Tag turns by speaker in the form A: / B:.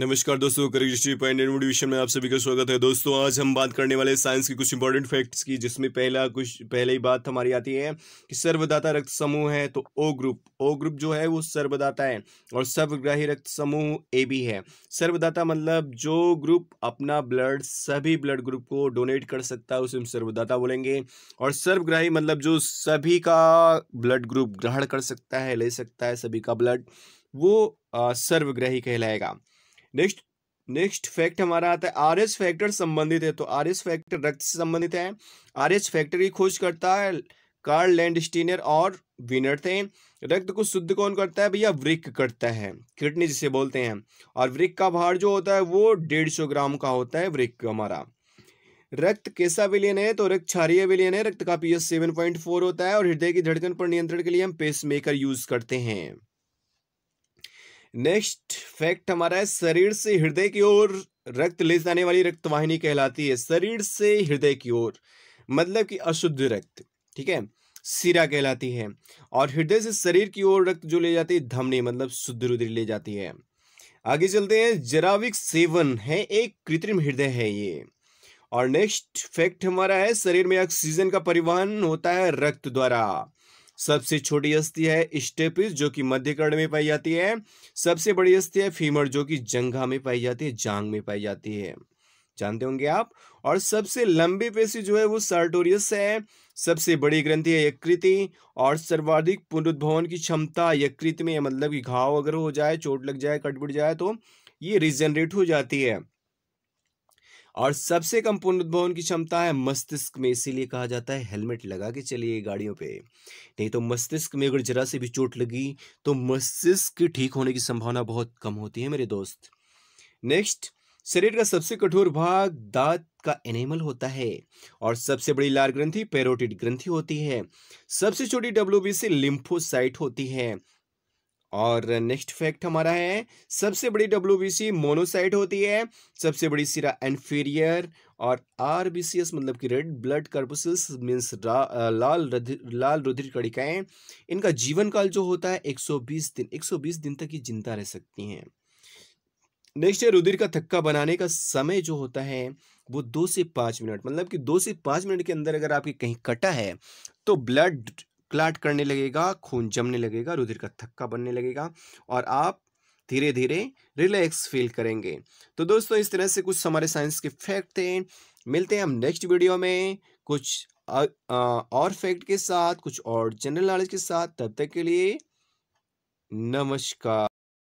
A: नमस्कार दोस्तों correct history point and motivation में आप सभी का स्वागत है दोस्तों आज हम बात करने वाले साइंस के कुछ इंपॉर्टेंट फैक्ट्स की जिसमें पहला कुछ पहले ही बात हमारी आती है कि सर्वदाता रक्त समूह है तो ओ ग्रुप ओ ग्रुप जो है वो सर्वदाता है और सर्वग्राही रक्त समूह ए बी है सर्वदाता मतलब जो ग्रुप अपना ब्लड सभी ब्लड ग्रुप को डोनेट कर सकता है उसे हम सर्वदाता बोलेंगे और सर्वग्राही मतलब जो सभी का ब्लड ग्रुप ग्रहण कर सकता है ले सकता है सभी का ब्लड वो सर्वग्रही कहलाएगा नेक्स्ट नेक्स्ट फैक्ट हमारा आता है आर एस फैक्टर संबंधित है तो आर एस फैक्टर रक्त से संबंधित है आर एस फैक्टर की खोज करता है कार्ल लैंड स्टीनर और विनर थे रक्त को शुद्ध कौन करता है भैया वृक करता है किडनी जिसे बोलते हैं और वृक का भार जो होता है वो डेढ़ सौ ग्राम का होता है वृक हमारा रक्त कैसा विलियन है तो रक्त क्षारीय विलियन है रक्त का पीएच सेवन पॉइंट फोर होता है और हृदय की धड़कन पर नियंत्रण के लिए हम पेसमेकर यूज करते हैं नेक्स्ट फैक्ट हमारा है शरीर से हृदय की ओर रक्त ले जाने वाली रक्तवाहिनी कहलाती है शरीर से हृदय की ओर मतलब कि अशुद्ध रक्त ठीक है सिरा कहलाती है और हृदय से शरीर की ओर रक्त जो ले जाती है धमनी मतलब शुद्ध रुद्र ले जाती है आगे चलते हैं जराविक सेवन है एक कृत्रिम हृदय है ये और नेक्स्ट फैक्ट हमारा है शरीर में ऑक्सीजन का परिवहन होता है रक्त द्वारा सबसे छोटी अस्थि है स्टेपिस जो कि मध्यकर्ण में पाई जाती है सबसे बड़ी अस्थि है फीमर जो कि जंघा में पाई जाती है जांग में पाई जाती है जानते होंगे आप और सबसे लंबी पेशी जो है वो सार्टोरियस है सबसे बड़ी ग्रंथि है यकृति और सर्वाधिक पुनरुद्भवन की क्षमता यकृत में मतलब कि घाव अगर हो जाए चोट लग जाए कट जाए तो ये रिजनरेट हो जाती है और सबसे कम पुनर्भवन की क्षमता है मस्तिष्क में इसीलिए कहा जाता है हेलमेट लगा के चलिए गाड़ियों पे नहीं तो मस्तिष्क में अगर जरा से भी चोट लगी तो मस्तिष्क के ठीक होने की संभावना बहुत कम होती है मेरे दोस्त नेक्स्ट शरीर का सबसे कठोर भाग दांत का एनेमल होता है और सबसे बड़ी लार ग्रंथी पेरोटिड ग्रंथी होती है सबसे छोटी डब्ल्यू बी सी लिम्फोसाइट होती है और नेक्स्ट फैक्ट हमारा है सबसे बड़ी डब्ल्यू मोनोसाइट होती है सबसे बड़ी सिरा एनफीरियर और आर मतलब कि रेड ब्लड कर्पसिस मीन्स लाल लाल रुधिर कणिकाएं इनका जीवन काल जो होता है 120 दिन 120 दिन तक ये जिंदा रह सकती हैं नेक्स्ट है रुधिर का थक्का बनाने का समय जो होता है वो दो से पाँच मिनट मतलब कि दो से पाँच मिनट के अंदर अगर आपके कहीं कटा है तो ब्लड क्लाट करने लगेगा खून जमने लगेगा रुधिर का थक्का बनने लगेगा और आप धीरे धीरे रिलैक्स फील करेंगे तो दोस्तों इस तरह से कुछ हमारे साइंस के फैक्ट थे मिलते हैं हम नेक्स्ट वीडियो में कुछ आ, आ, और फैक्ट के साथ कुछ और जनरल नॉलेज के साथ तब तक के लिए नमस्कार